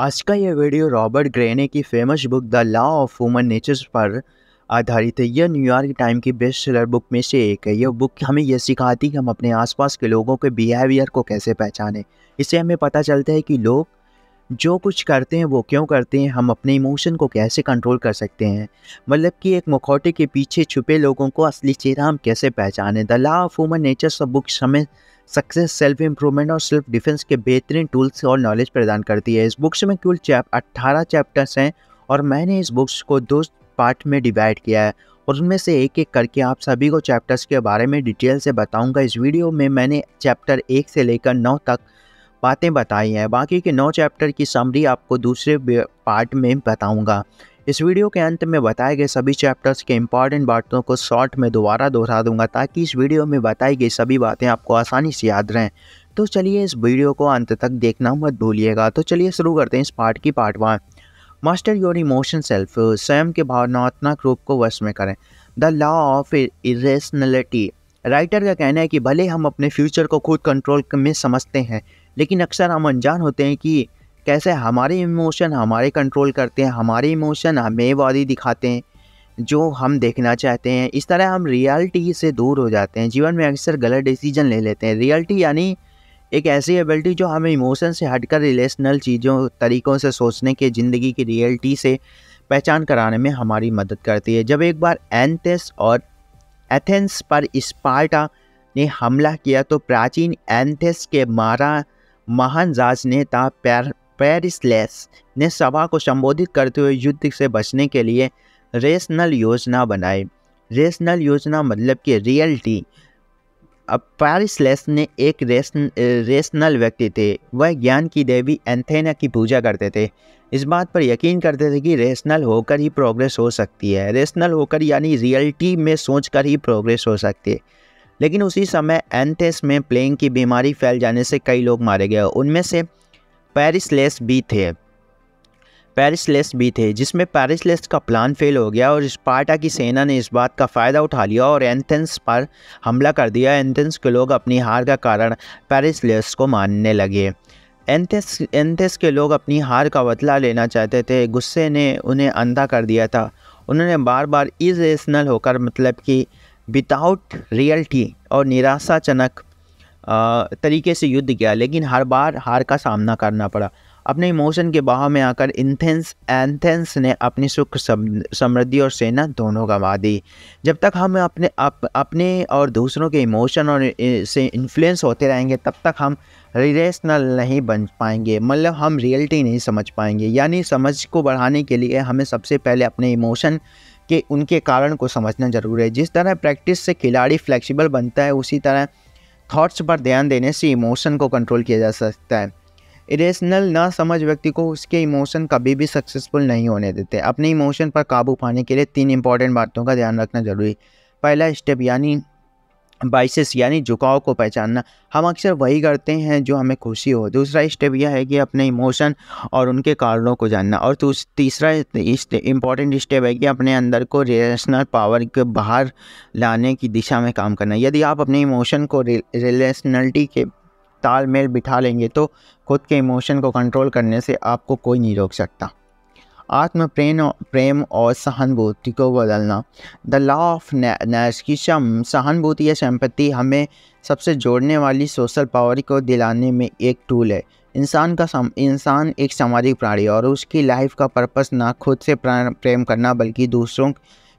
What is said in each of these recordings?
आज का यह वीडियो रॉबर्ट ग्रेने की famous book the law of human natures पर आधारित है यह न्यूयॉर्क टाइम की बेस्ट सेलर बुक में से एक है यह बुक हमें यह सिखाती है कि हम अपने आसपास के लोगों के बिहेवियर को कैसे पहचानें इससे हमें पता चलता है कि लोग जो कुछ करते हैं वो क्यों करते हैं हम अपने इमोशन को कैसे कंट्रोल कर सकते हैं मतलब कि एक मुखौटे के पीछे छुपे लोगों को असली चेहरा हम कैसे पहचानें the law of human natures book हमें सक्सेस सेल्फ इम्प्रूवमेंट और सेल्फ डिफेंस के बेहतरीन टूल्स और नॉलेज प्रदान करती है इस बुक्स में कुल चैप अट्ठारह चैप्टर्स हैं और मैंने इस बुक्स को दो पार्ट में डिवाइड किया है और उनमें से एक एक करके आप सभी को चैप्टर्स के बारे में डिटेल से बताऊंगा इस वीडियो में मैंने चैप्टर एक से लेकर नौ तक बातें बताई हैं बाकी के नौ चैप्टर की समरी आपको दूसरे पार्ट में बताऊंगा इस वीडियो के अंत में बताए गए सभी चैप्टर्स के इंपॉर्टेंट बातों को शॉर्ट में दोबारा दोहरा दूंगा ताकि इस वीडियो में बताई गई सभी बातें आपको आसानी से याद रहें तो चलिए इस वीडियो को अंत तक देखना मत भूलिएगा तो चलिए शुरू करते हैं इस पार्ट की part one master your emotion self स्वयं के भावनात्मक रूप को वश में करें the law of irrationality writer का कहना है कि भले हम अपने फ्यूचर को खुद कंट्रोल में समझते हैं लेकिन अक्सर हम अनजान होते हैं कि कैसे हमारे इमोशन हमारे कंट्रोल करते हैं हमारे इमोशन हमें वादी दिखाते हैं जो हम देखना चाहते हैं इस तरह हम रियलिटी से दूर हो जाते हैं जीवन में अक्सर गलत डिसीजन ले लेते हैं रियलिटी यानी एक ऐसी एबिलिटी जो हमें इमोशन से हटकर रिलेशनल चीज़ों तरीक़ों से सोचने के ज़िंदगी की रियलिटी से पहचान कराने में हमारी मदद करती है जब एक बार एंथेस और एथेंस पर स्पार्टा ने हमला किया तो प्राचीन एंथेस के मारा महान राजनेता पैर पेरिसलेस ने सभा को संबोधित करते हुए युद्ध से बचने के लिए रेशनल योजना बनाई रेशनल योजना मतलब कि रियलिटी अब पेरिसलेस ने एक रेशन रेशनल व्यक्ति थे वह ज्ञान की देवी एंथेना की पूजा करते थे इस बात पर यकीन करते थे कि रेशनल होकर ही प्रोग्रेस हो सकती है रेशनल होकर यानी रियलिटी में सोचकर ही प्रोग्रेस हो सकती है लेकिन उसी समय एंथेस में प्लेंग की बीमारी फैल जाने से कई लोग मारे गए उनमें से पैरिस लेस भी थे पैरिस लेस भी थे जिसमें पैरिस लेस का प्लान फेल हो गया और स्पार्टा की सेना ने इस बात का फ़ायदा उठा लिया और एंथेंस पर हमला कर दिया एंथेंस के लोग अपनी हार का कारण पैरिस लेस को मानने लगे एंथेस एंथेस के लोग अपनी हार का बदला लेना चाहते थे गुस्से ने उन्हें अंधा कर दिया था उन्होंने बार बार इरेशनल होकर मतलब कि विदाउट रियल्टी और निराशाजनक तरीके से युद्ध किया लेकिन हर बार हार का सामना करना पड़ा अपने इमोशन के बहाव में आकर इंथेंस एंथेंस ने अपनी सुख समृद्धि और सेना दोनों गंवा दी जब तक हम अपने अप, अपने और दूसरों के इमोशन और से इन्फ्लुएंस होते रहेंगे तब तक हम रिलेशनल नहीं बन पाएंगे मतलब हम रियलिटी नहीं समझ पाएंगे यानी समझ को बढ़ाने के लिए हमें सबसे पहले अपने इमोशन के उनके कारण को समझना ज़रूरी है जिस तरह प्रैक्टिस से खिलाड़ी फ्लेक्सिबल बनता है उसी तरह थॉट्स पर ध्यान देने से इमोशन को कंट्रोल किया जा सकता है इरेशनल ना समझ व्यक्ति को उसके इमोशन कभी भी सक्सेसफुल नहीं होने देते अपने इमोशन पर काबू पाने के लिए तीन इंपॉर्टेंट बातों का ध्यान रखना जरूरी पहला स्टेप यानी बाइसिस यानी झुकाव को पहचानना हम अक्सर वही करते हैं जो हमें खुशी हो दूसरा स्टेप यह है कि अपने इमोशन और उनके कारणों को जानना और तो तीसरा इम्पॉर्टेंट स्टेप है कि अपने अंदर को रिलेशनल पावर के बाहर लाने की दिशा में काम करना यदि आप अपने इमोशन को रिलेशनलिटी के तालमेल बिठा लेंगे तो खुद के इमोशन को कंट्रोल करने से आपको कोई नहीं रोक सकता आत्म प्रेम प्रेम और सहानुभूति को बदलना द लॉ ऑफ नैशकिशम सहानुभूति या संपत्ति हमें सबसे जोड़ने वाली सोशल पावर को दिलाने में एक टूल है इंसान का सम इंसान एक सामाजिक प्राणी और उसकी लाइफ का पर्पस ना खुद से प्रेम करना बल्कि दूसरों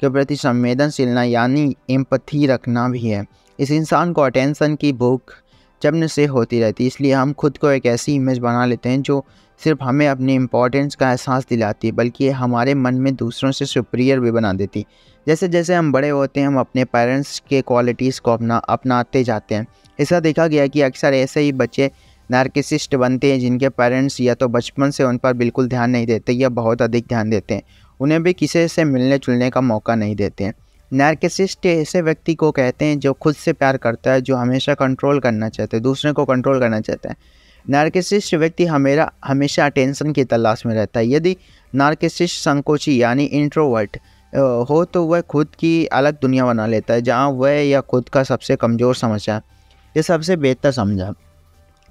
के प्रति संवेदनशीलना यानी एम्पथी रखना भी है इस इंसान को अटेंशन की भूख जबन से होती रहती है इसलिए हम खुद को एक ऐसी इमेज बना लेते हैं जो सिर्फ हमें अपनी इम्पोर्टेंस का एहसास दिलाती बल्कि हमारे मन में दूसरों से सुप्रियर भी बना देती जैसे जैसे हम बड़े होते हैं हम अपने पेरेंट्स के क्वालिटीज़ को अपना अपनाते जाते हैं ऐसा देखा गया कि अक्सर ऐसे ही बच्चे नार्किसिस्ट बनते हैं जिनके पेरेंट्स या तो बचपन से उन पर बिल्कुल ध्यान नहीं देते या बहुत अधिक ध्यान देते हैं उन्हें भी किसी से मिलने जुलने का मौका नहीं देते हैं नार्किसिस्ट ऐसे व्यक्ति को कहते हैं जो खुद से प्यार करता है जो हमेशा कंट्रोल करना चाहते हैं दूसरे को कंट्रोल करना चाहता है नार्केसिस्ट व्यक्ति हमेरा हमेशा अटेंशन की तलाश में रहता है यदि नार्केसिस्ट संकोची यानी इंट्रोवर्ट हो तो वह खुद की अलग दुनिया बना लेता है जहाँ वह या खुद का सबसे कमज़ोर समझा या सबसे बेहतर समझा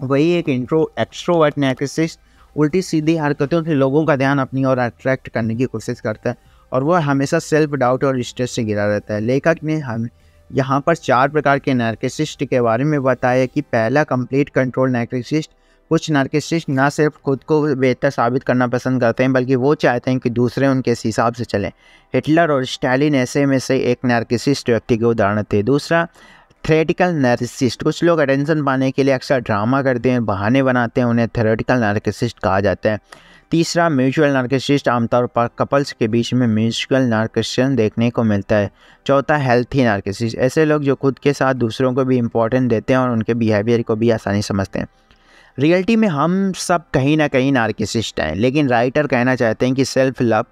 वही एक इंट्रो एक्स्ट्रोवर्ट नार्केसिस्ट उल्टी सीधी हरकतों से लोगों का ध्यान अपनी ओर अट्रैक्ट करने की कोशिश करता है और वह हमेशा सेल्फ डाउट और स्ट्रेस से गिरा रहता है लेखक ने हम यहाँ पर चार प्रकार के नार्केसिस्ट के बारे में बताया कि पहला कंप्लीट कंट्रोल नार्केसिस्ट कुछ नरकिशिश ना सिर्फ खुद को बेहतर साबित करना पसंद करते हैं बल्कि वो चाहते हैं कि दूसरे उनके हिसाब से चलें हिटलर और स्टालिन ऐसे में से एक नरकिशिस्ट व्यक्ति के उदाहरण थे दूसरा थेरेटिकल नर्सिस्ट कुछ लोग अटेंशन पाने के लिए अक्सर ड्रामा करते हैं बहाने बनाते हैं उन्हें थ्रेटिकल नार्किसिस्ट कहा जाता है तीसरा म्यूचुअल नार्किसिस्ट आमतौर पर कपल्स के बीच में म्यूचुअल नार्किसन देखने को मिलता है चौथा हेल्थी नार्किसिस्ट ऐसे लोग जो खुद के साथ दूसरों को भी इंपॉर्टेंट देते हैं और उनके बिहेवियर को भी आसानी समझते हैं रियलिटी में हम सब कहीं ना कहीं नार्किसिस्ट हैं लेकिन राइटर कहना चाहते हैं कि सेल्फ लव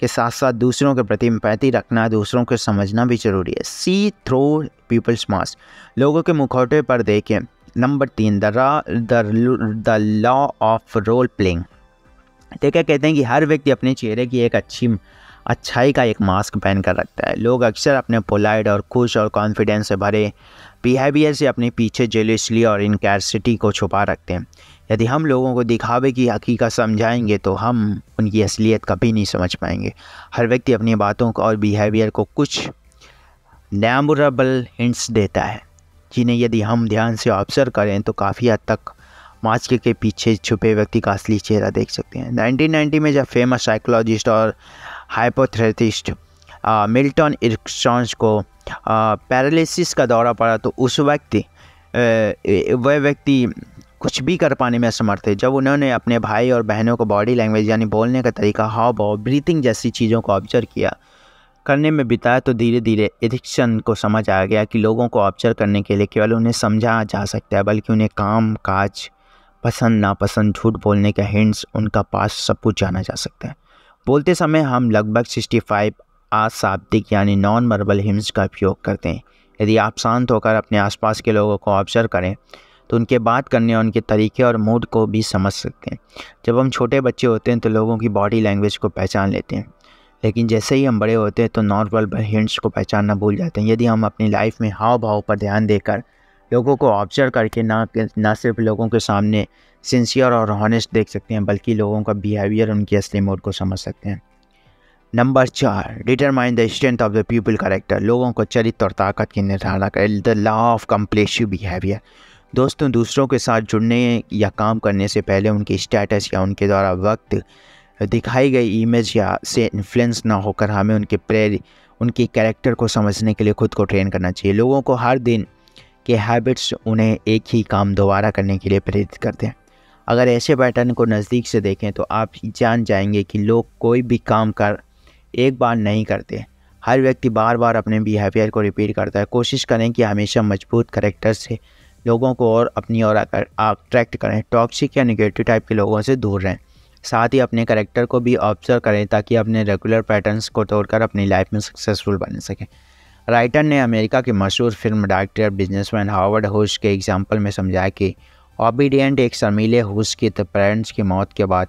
के साथ साथ दूसरों के प्रति एम्पैथी रखना दूसरों को समझना भी ज़रूरी है सी थ्रो पीपल्स मास लोगों के मुखौटे पर देखें नंबर तीन the the law of role playing देखा कहते हैं कि हर व्यक्ति अपने चेहरे की एक अच्छी अच्छाई का एक मास्क पहन कर रखता है लोग अक्सर अपने पोलाइड और खुश और कॉन्फिडेंस से भरे बिहेवियर से अपने पीछे जेलिसली और इनकैसिटी को छुपा रखते हैं यदि हम लोगों को दिखावे की हकीकत समझाएंगे तो हम उनकी असलियत कभी नहीं समझ पाएंगे हर व्यक्ति अपनी बातों को और बिहेवियर को कुछ नैमरेबल हिंट्स देता है जिन्हें यदि हम ध्यान से ऑब्जर्व करें तो काफ़ी हद तक मास्क के पीछे छुपे व्यक्ति का असली चेहरा देख सकते हैं 1990 में जब फेमस साइकोलॉजिस्ट और हाइपोथेरेटिस्ट मिल्टन इक्सॉन्स को पैरालिसिस का दौरा पड़ा तो उस व्यक्ति वह व्यक्ति कुछ भी कर पाने में असमर्थ थे जब उन्होंने अपने भाई और बहनों को बॉडी लैंग्वेज यानी बोलने का तरीका हाव भाव ब्रीथिंग जैसी चीज़ों को ऑब्जर्व किया करने में बिताया तो धीरे धीरे एडिक्शन को समझ आ गया कि लोगों को ऑब्जर्व करने के लिए केवल उन्हें समझा जा सकता है बल्कि उन्हें काम काज पसंद नापसंद झूठ बोलने के हिंट्स उनका पास सब कुछ जाना जा सकता है बोलते समय हम लगभग 65 आशाब्दिक यानी नॉन वर्बल हिम्स का उपयोग करते हैं यदि आप शांत होकर अपने आसपास के लोगों को ऑब्जर्व करें तो उनके बात करने और उनके तरीके और मूड को भी समझ सकते हैं जब हम छोटे बच्चे होते हैं तो लोगों की बॉडी लैंग्वेज को पहचान लेते हैं लेकिन जैसे ही हम बड़े होते हैं तो नॉन वर्बल हिंट्स को पहचानना भूल जाते हैं यदि हम अपनी लाइफ में हाव भाव पर ध्यान देकर लोगों को ऑब्जर्व करके ना ना सिर्फ लोगों के सामने सिंसियर और हॉनेस्ट देख सकते हैं बल्कि लोगों का बिहेवियर उनके असली मोड को समझ सकते हैं नंबर चार determine the strength of the people character लोगों को चरित्र और ताकत की निर्धारण करें the law of compulsive behaviour दोस्तों दूसरों के साथ जुड़ने या काम करने से पहले उनके स्टेटस या उनके द्वारा वक्त दिखाई गई इमेज या से इन्फ्लुएंस ना होकर हमें उनके प्रेर उनके कैरेक्टर को समझने के लिए खुद को ट्रेन करना चाहिए लोगों को हर दिन के हैबिट्स उन्हें एक ही काम दोबारा करने के लिए प्रेरित करते हैं अगर ऐसे पैटर्न को नज़दीक से देखें तो आप जान जाएंगे कि लोग कोई भी काम कर एक बार नहीं करते हर व्यक्ति बार बार अपने बिहेवियर को रिपीट करता है कोशिश करें कि हमेशा मजबूत करेक्टर से लोगों को और अपनी ओर अट्रैक्ट करें टॉक्सिक या निगेटिव टाइप के लोगों से दूर रहें साथ ही अपने करेक्टर को भी ऑब्जर्व करें ताकि अपने रेगुलर पैटर्नस को तोड़कर अपनी लाइफ में सक्सेसफुल बन सकें राइटर ने अमेरिका के मशहूर फिल्म डायरेक्टर बिजनेसमैन हार्वर्ड होश के एग्जाम्पल में समझाया कि ओबीडियंट एक शर्मीले हुस की पेरेंट्स तो की मौत के बाद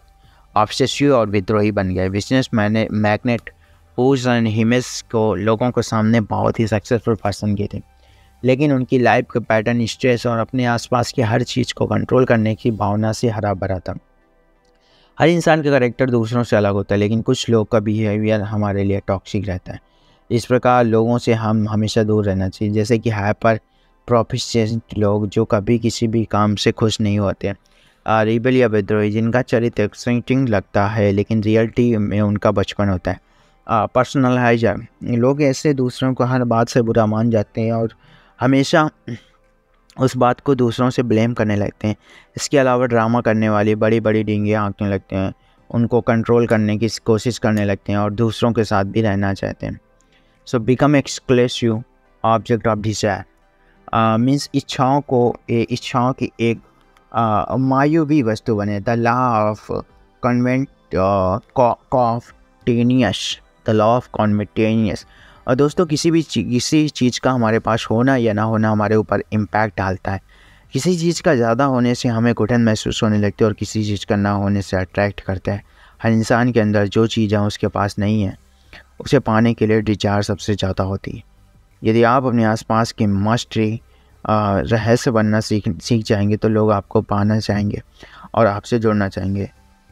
ऑब्सेसिव और विद्रोही बन गए बिजनेस मैने मैगनेट हुस एंड हिमस को लोगों के सामने बहुत ही सक्सेसफुल पर्सन के थे लेकिन उनकी लाइफ का पैटर्न स्ट्रेस और अपने आसपास की हर चीज़ को कंट्रोल करने की भावना से हरा भरा था हर इंसान का करेक्टर दूसरों से अलग होता है लेकिन कुछ लोग का बिहेवियर हमारे लिए टॉक्सिक रहता है इस प्रकार लोगों से हम हमेशा दूर रहना चाहिए जैसे कि हाइपर प्रोफिशेंट लोग जो कभी किसी भी काम से खुश नहीं होते रिबल या विद्रोही जिनका चरित्र एक्साइटिंग लगता है लेकिन रियलिटी में उनका बचपन होता है पर्सनल हाइजा लोग ऐसे दूसरों को हर बात से बुरा मान जाते हैं और हमेशा उस बात को दूसरों से ब्लेम करने लगते हैं इसके अलावा ड्रामा करने वाले बड़ी बड़ी डींगियाँ आँखने लगते हैं उनको कंट्रोल करने की कोशिश करने लगते हैं और दूसरों के साथ भी रहना चाहते हैं so become exclusive object of desire means इच्छाओं को इच्छाओं की एक मायूबी वस्तु बने the law of covetousness the law of covetousness और दोस्तों किसी भी ची, किसी चीज़ का हमारे पास होना या ना होना हमारे ऊपर इम्पैक्ट डालता है किसी चीज़ का ज़्यादा होने से हमें घुटन महसूस होने लगती है और किसी चीज़ का ना होने से अट्रैक्ट करता है हर इंसान के अंदर जो चीज़ें उसके पास नहीं है उसे पाने के लिए डिजायर सबसे ज़्यादा होती है यदि आप अपने आसपास के मास्टरी रहस्य बनना सीख सीख जाएंगे तो लोग आपको पाना चाहेंगे और आपसे जुड़ना चाहेंगे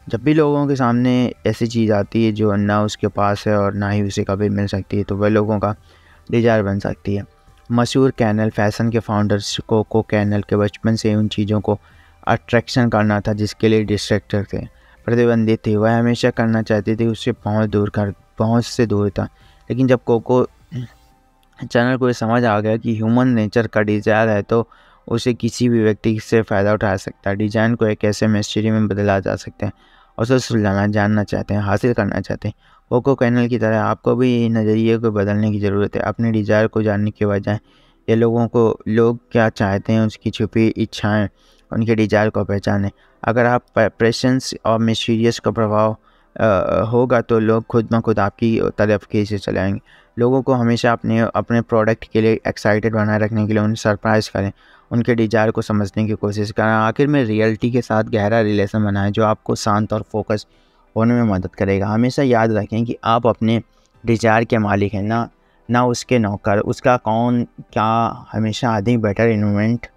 जब भी लोगों के सामने ऐसी चीज़ आती है जो ना उसके पास है और ना ही उसे कभी मिल सकती है तो वह लोगों का डिजायर बन सकती है मशहूर कैनल फैशन के फाउंडर्स को को कैनल के बचपन से उन चीज़ों को अट्रैक्शन करना था जिसके लिए डिस्ट्रैक्टर थे प्रतिबंधित थे वह हमेशा करना चाहती थी उससे बहुत दूर कर बहुत से दूर था लेकिन जब कोको चैनल को ये समझ आ गया कि ह्यूमन नेचर का डिज़ायर है तो उसे किसी भी व्यक्ति से फ़ायदा उठा सकता है डिज़ाइन को एक ऐसे मिस्ट्री में बदला जा सकते हैं और उसे सुलझाना जानना चाहते हैं हासिल करना चाहते हैं ओको कैनल की तरह आपको भी नज़रिए को बदलने की ज़रूरत है अपने डिज़ायर को जानने के बजाय ये लोगों को लोग क्या चाहते हैं उसकी छुपी इच्छाएं उनके डिज़ायर को पहचानें अगर आप प्रेशेंस और मिस्टीरियस का प्रभाव होगा तो लोग खुद ब खुद आपकी तरफ खींचे चले लोगों को हमेशा अपने अपने प्रोडक्ट के लिए एक्साइटेड बनाए रखने के लिए उन्हें सरप्राइज़ करें उनके डिजायर को समझने की कोशिश करें आखिर में रियलिटी के साथ गहरा रिलेशन बनाएं जो आपको शांत और फोकस होने में मदद करेगा हमेशा याद रखें कि आप अपने डिजायर के मालिक हैं ना ना उसके नौकर उसका कौन क्या हमेशा आदि बेटर इन्वेंट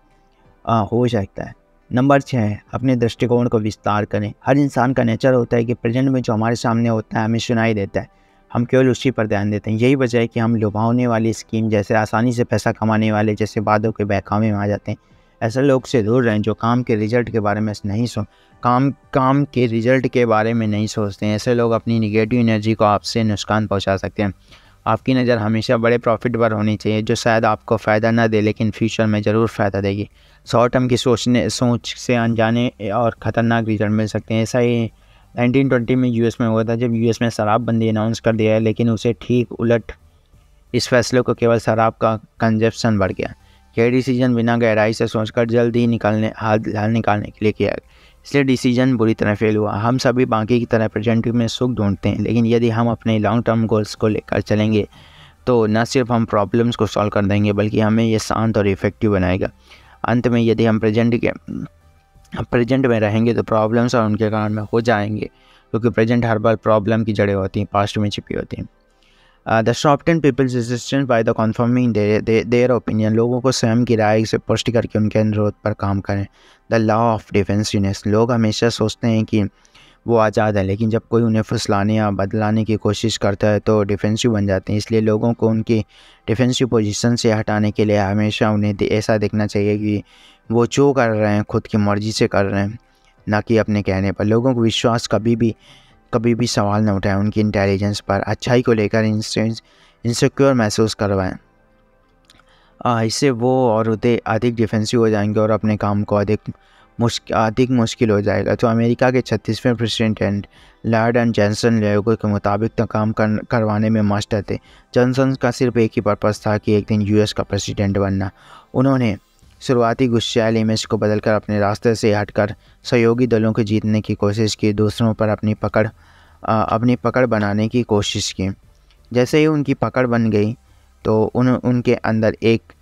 हो सकता है नंबर छः अपने दृष्टिकोण को विस्तार करें हर इंसान का नेचर होता है कि प्रेजेंट में जो हमारे सामने होता है हमें सुनाई देता है हम केवल उसी पर ध्यान देते हैं यही वजह है कि हम लुभावने वाली स्कीम जैसे आसानी से पैसा कमाने वाले जैसे बादों के बहकावे में आ जाते हैं ऐसे लोग से दूर रहें जो काम के रिजल्ट के बारे में नहीं सो काम काम के रिजल्ट के बारे में नहीं सोचते हैं ऐसे लोग अपनी निगेटिव एनर्जी को आपसे नुकसान पहुंचा सकते हैं आपकी नज़र हमेशा बड़े प्रॉफिट पर होनी चाहिए जो शायद आपको फ़ायदा ना दे लेकिन फ्यूचर में ज़रूर फ़ायदा देगी शॉर्ट टर्म की सोचने सोच से अनजाने और ख़तरनाक रिजल्ट मिल सकते हैं ऐसा ही 1920 में यूएस में हुआ था जब यूएस में शराबबंदी अनाउंस कर दिया है लेकिन उसे ठीक उलट इस फैसले को केवल शराब का कंजप्शन बढ़ गया यह डिसीजन बिना गहराई से सोचकर जल्द ही निकालने हाल हाल निकालने के लिए किया गया इसलिए डिसीजन बुरी तरह फेल हुआ हम सभी बाकी की तरह प्रेजेंट में सुख ढूंढते हैं लेकिन यदि हम अपने लॉन्ग टर्म गोल्स को लेकर चलेंगे तो न सिर्फ हम प्रॉब्लम्स को सॉल्व कर देंगे बल्कि हमें यह शांत और इफेक्टिव बनाएगा अंत में यदि हम प्रेजेंट के प्रेजेंट में रहेंगे तो प्रॉब्लम्स और उनके कारण में हो जाएंगे क्योंकि प्रेजेंट हर बार प्रॉब्लम की जड़ें होती हैं पास्ट में छिपी होती हैं the soften people's resistance by the confirming their opinion लोगों को स्वयं की राय से पुष्टि करके उनके अनुरोध पर काम करें द लॉ ऑफ डिफेंसिवनेस लोग हमेशा सोचते हैं कि वो आज़ाद हैं लेकिन जब कोई उन्हें फुसलाने या बदलाने की कोशिश करता है तो डिफेंसिव बन जाते हैं इसलिए लोगों को उनकी डिफेंसिव पोजीशन से हटाने के लिए हमेशा उन्हें ऐसा देखना चाहिए कि वो जो कर रहे हैं खुद की मर्ज़ी से कर रहे हैं ना कि अपने कहने पर लोगों को विश्वास कभी भी कभी भी सवाल न उठाएं उनकी इंटेलिजेंस पर अच्छाई को लेकर इंसिक्योर महसूस करवाएँ इससे वो और अधिक डिफेंसिव हो जाएंगे और अपने काम को अधिक मुश्क अधिक मुश्किल हो जाएगा तो अमेरिका के छत्तीसवें प्रेसिडेंट लार्ड एंड जॉनसन लोगों के मुताबिक तो काम कर, करवाने में मास्टर थे जॉनसन का सिर्फ एक ही पर्पज़ था कि एक दिन यूएस का प्रेसिडेंट बनना उन्होंने शुरुआती गुस्सेल इमेज को बदलकर अपने रास्ते से हटकर सहयोगी दलों को जीतने की कोशिश की दूसरों पर अपनी पकड़ आ, अपनी पकड़ बनाने की कोशिश की जैसे ही उनकी पकड़ बन गई तो उन उनके अंदर एक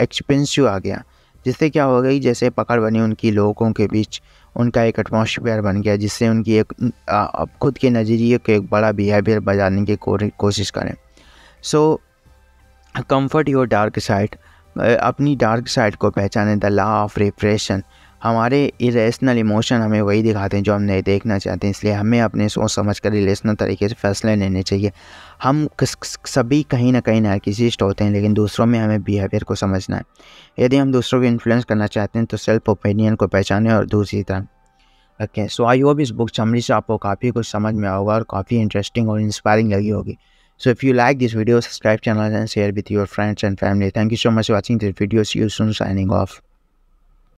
एक्सपेंसिव आ गया जिससे क्या हो गई जैसे पकड़ बनी उनकी लोगों के बीच उनका एक एटमोसफियर बन गया जिससे उनकी एक आ, खुद के नज़रिए को एक बड़ा बिहेवियर बजाने की कोशिश करें so confront your dark side अपनी डार्क साइड को पहचानें द लॉ ऑफ रिप्रेशन हमारे इरेशनल इमोशन हमें वही दिखाते हैं जो हम नहीं देखना चाहते हैं इसलिए हमें अपने सोच समझ कर रिलेशनल तरीके से फ़ैसले लेने चाहिए हम सभी कहीं ना कहीं नार्किसिस्ट होते हैं लेकिन दूसरों में हमें बिहेवियर को समझना है यदि हम दूसरों को इन्फ्लुएंस करना चाहते हैं तो सेल्फ ओपिनियन को पहचानें और दूसरी तरह रखें सो आई होप इस बुक चमड़ी से आपको काफ़ी कुछ समझ में होगा और काफ़ी इंटरेस्टिंग और इंस्पायरिंग लगी होगी so if you like this video subscribe channel and share with your friends and family thank you so much watching this video you See you of